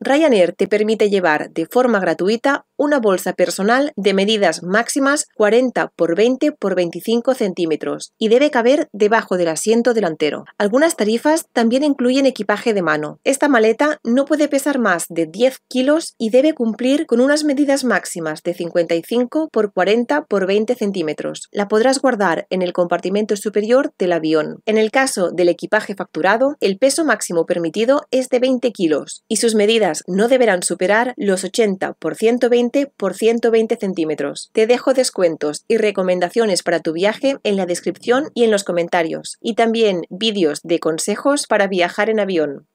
Ryanair te permite llevar de forma gratuita una bolsa personal de medidas máximas 40 por 20 por 25 centímetros y debe caber debajo del asiento delantero. Algunas tarifas también incluyen equipaje de mano. Esta maleta no puede pesar más de 10 kilos y debe cumplir con unas medidas máximas de 55 por 40 por 20 centímetros. La podrás guardar en el compartimento superior del avión. En el caso del equipaje facturado, el peso máximo permitido es de 20 kilos y sus medidas no deberán superar los 80 por 120 por 120 centímetros. Te dejo descuentos y recomendaciones para tu viaje en la descripción y en los comentarios, y también vídeos de consejos para viajar en avión.